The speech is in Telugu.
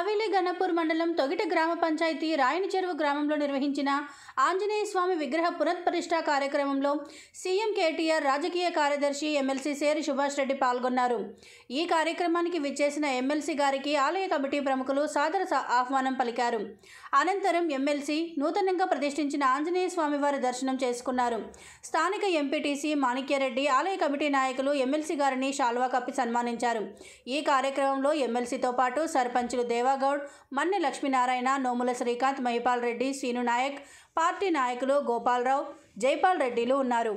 హవేలి గన్నపూర్ మండలం తొగిట గ్రామ పంచాయతీ రాయని చెరువు గ్రామంలో నిర్వహించిన ఆంజనేయ స్వామి విగ్రహ పునఃప్రతిష్ఠ కార్యక్రమంలో సీఎం కేటీఆర్ రాజకీయ కార్యదర్శి ఎమ్మెల్సీ సేరి సుభాష్ రెడ్డి పాల్గొన్నారు ఈ కార్యక్రమానికి విచ్చేసిన ఎమ్మెల్సీ గారికి ఆలయ కమిటీ ప్రముఖులు సాదర ఆహ్వానం పలికారు అనంతరం ఎమ్మెల్సీ నూతనంగా ప్రతిష్ఠించిన ఆంజనేయ స్వామివారి దర్శనం చేసుకున్నారు స్థానిక ఎంపీటీసీ మాణిక్యరెడ్డి ఆలయ కమిటీ నాయకులు ఎమ్మెల్సీ గారిని షాల్వా కప్పి సన్మానించారు ఈ కార్యక్రమంలో ఎమ్మెల్సీతో పాటు సర్పంచులు దేవ దేవగౌడ్ మన్ని లక్ష్మీనారాయణ నోముల శ్రీకాంత్ మహిపాల్ రెడ్డి శ్రీను నాయక్ పార్టీ నాయకులు గోపాలరావు జైపాల్ రెడ్డిలు ఉన్నారు